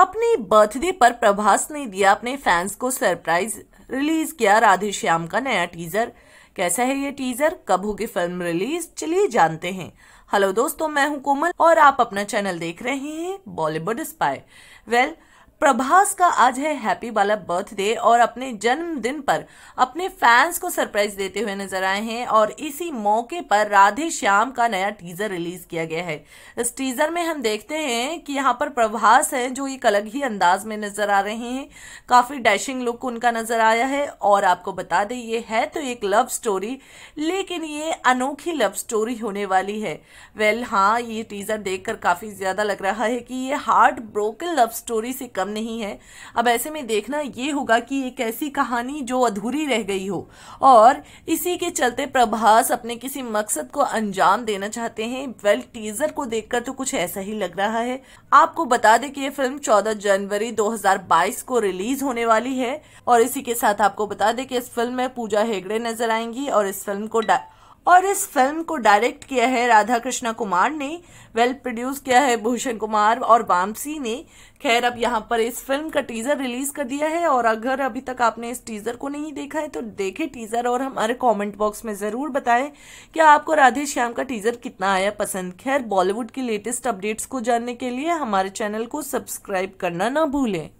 अपने बर्थडे पर प्रभास ने दिया अपने फैंस को सरप्राइज रिलीज किया राधे श्याम का नया टीजर कैसा है ये टीजर कब होगी फिल्म रिलीज चलिए जानते हैं हेलो दोस्तों मैं हूं कोमल और आप अपना चैनल देख रहे हैं Bollywood spy well well, Prabhas का आज है हैप्पी वाला बर्थडे और अपने जन्मदिन पर अपने फैंस को सरप्राइज देते हुए नजर आए हैं और इसी मौके पर राधे श्याम का नया टीजर रिलीज किया गया है इस टीजर में हम देखते हैं कि यहाँ पर प्रभास है जो एक अलग ही अंदाज में नजर आ रहे हैं काफी डैशिंग लुक उनका नजर आया है और आपको बता दें ये है तो एक लव स्टोरी लेकिन ये अनोखी लव स्टोरी होने वाली है वेल हाँ ये टीजर देखकर काफी ज्यादा लग रहा है कि ये हार्ट ब्रोकन लव स्टोरी से कम काम नहीं है अब ऐसे में देखना ये होगा कि एक ऐसी कहानी जो अधूरी रह गई हो और इसी के चलते प्रभास अपने किसी मकसद को अंजाम देना चाहते हैं वेल टीजर को देखकर तो कुछ ऐसा ही लग रहा है आपको बता दें कि ये फिल्म 14 जनवरी 2022 को रिलीज होने वाली है और इसी के साथ आपको बता दें कि इस फिल्म में पूजा हेगड़े नजर आएंगी और इस फिल्म को और इस फिल्म को डायरेक्ट किया है राधा कृष्णा कुमार ने वेल प्रोड्यूस किया है भूषण कुमार और वामसी ने खैर अब यहाँ पर इस फिल्म का टीजर रिलीज कर दिया है और अगर अभी तक आपने इस टीजर को नहीं देखा है तो देखें टीजर और हमारे कमेंट बॉक्स में जरूर बताएं कि आपको राधे श्याम का टीजर कितना आया पसंद खैर बॉलीवुड की लेटेस्ट अपडेट्स को जानने के लिए हमारे चैनल को सब्सक्राइब करना ना भूलें